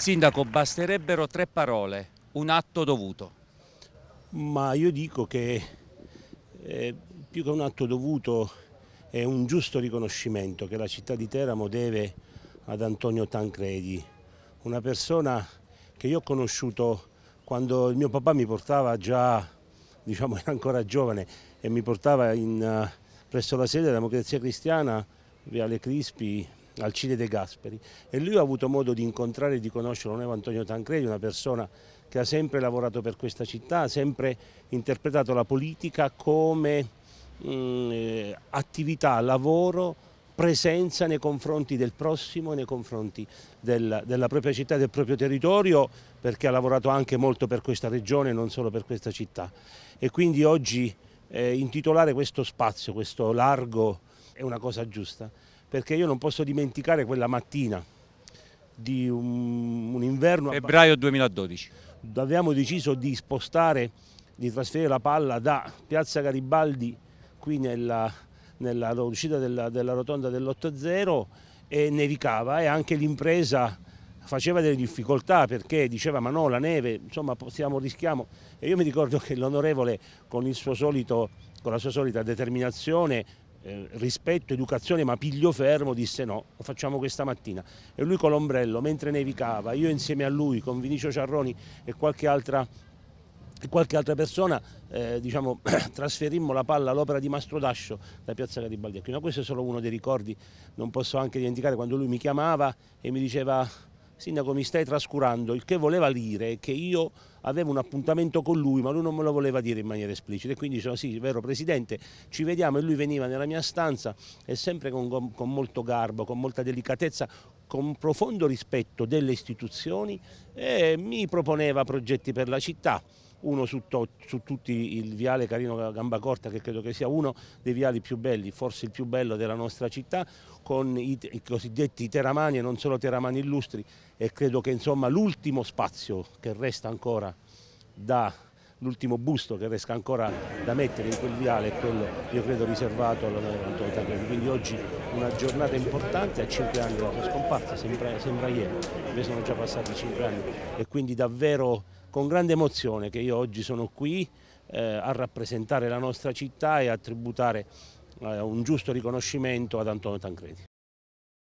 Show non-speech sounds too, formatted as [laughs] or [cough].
Sindaco, basterebbero tre parole, un atto dovuto. Ma io dico che eh, più che un atto dovuto è un giusto riconoscimento che la città di Teramo deve ad Antonio Tancredi, una persona che io ho conosciuto quando il mio papà mi portava già, diciamo [laughs] era ancora giovane, e mi portava in, eh, presso la sede della democrazia cristiana, Viale Crispi, Alcide De Gasperi e lui ho avuto modo di incontrare e di conoscere l'onorevole Antonio Tancredi, una persona che ha sempre lavorato per questa città, ha sempre interpretato la politica come mh, mm, eh, attività, lavoro, presenza nei confronti del prossimo, nei confronti del, della propria città, del proprio territorio, perché ha lavorato anche molto per questa regione, non solo per questa città. E quindi oggi eh, intitolare questo spazio, questo largo, è una cosa giusta perché io non posso dimenticare quella mattina di un, un inverno... Febbraio 2012. Abbiamo deciso di spostare, di trasferire la palla da Piazza Garibaldi qui nella, nella uscita della, della rotonda dell'8-0 e nevicava e anche l'impresa faceva delle difficoltà perché diceva ma no la neve, insomma possiamo, rischiamo e io mi ricordo che l'onorevole con, con la sua solita determinazione eh, rispetto, educazione, ma piglio fermo, disse no, lo facciamo questa mattina. E lui con l'ombrello, mentre nevicava, io insieme a lui, con Vinicio Ciarroni e qualche altra e qualche altra persona eh, diciamo, [clears throat] trasferimmo la palla all'opera di Mastro Dascio da Piazza Garibaldi. Ma questo è solo uno dei ricordi, non posso anche dimenticare quando lui mi chiamava e mi diceva Sindaco mi stai trascurando, il che voleva dire che io avevo un appuntamento con lui ma lui non me lo voleva dire in maniera esplicita e quindi diceva sì, vero Presidente, ci vediamo e lui veniva nella mia stanza e sempre con, con molto garbo, con molta delicatezza, con profondo rispetto delle istituzioni e mi proponeva progetti per la città uno su, su, tutti il viale Carino Gamba Corta che credo che sia uno dei viali più belli, forse il più bello della nostra città, con i, i cosiddetti teramani e non solo teramani illustri e credo che insomma l'ultimo spazio che resta ancora da l'ultimo busto che resta ancora da mettere in quel viale è quello io credo riservato all'onore Antonio Tagliani quindi oggi una giornata importante a 5 anni dalla sua scomparsa sembra, sembra ieri, me sono già passati 5 anni e quindi davvero con grande emozione che io oggi sono qui eh, a rappresentare la nostra città e a tributare eh, un giusto riconoscimento ad Antonio Tancredi.